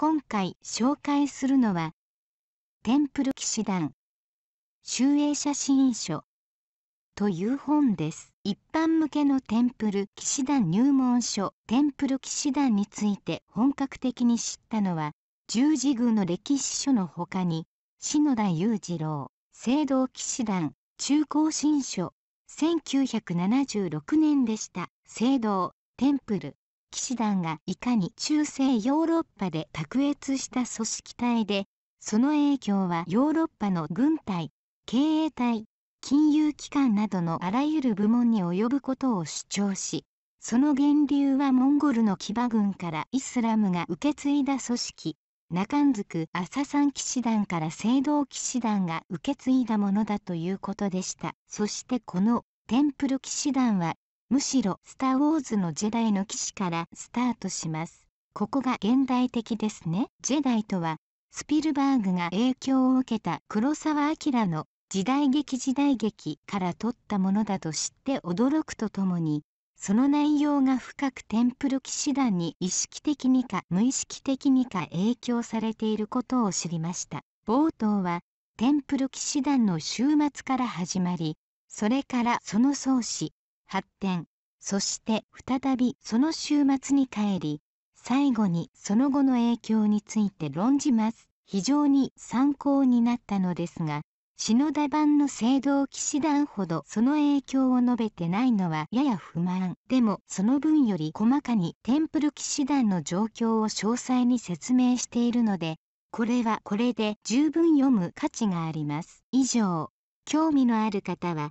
今回紹介するのはテンプル騎士団集英写真書という本です一般向けのテンプル騎士団入門書テンプル騎士団について本格的に知ったのは十字軍の歴史書のほかに篠田裕次郎聖堂騎士団中高新書1976年でした聖堂テンプル騎士団がいかに中世ヨーロッパで卓越した組織体でその影響はヨーロッパの軍隊経営体金融機関などのあらゆる部門に及ぶことを主張しその源流はモンゴルの騎馬軍からイスラムが受け継いだ組織中んアく朝ン騎士団から聖堂騎士団が受け継いだものだということでしたそしてこのテンプル騎士団はむしろ「スター・ウォーズ」のジェダイの騎士からスタートします。ここが現代的ですね。ジェダイとはスピルバーグが影響を受けた黒沢明の時代劇時代劇から取ったものだと知って驚くとともにその内容が深くテンプル騎士団に意識的にか無意識的にか影響されていることを知りました冒頭はテンプル騎士団の終末から始まりそれからその創始発展そして再びその週末に帰り最後にその後の影響について論じます非常に参考になったのですが篠田版の聖堂騎士団ほどその影響を述べてないのはやや不満でもその分より細かにテンプル騎士団の状況を詳細に説明しているのでこれはこれで十分読む価値があります以上興味のある方は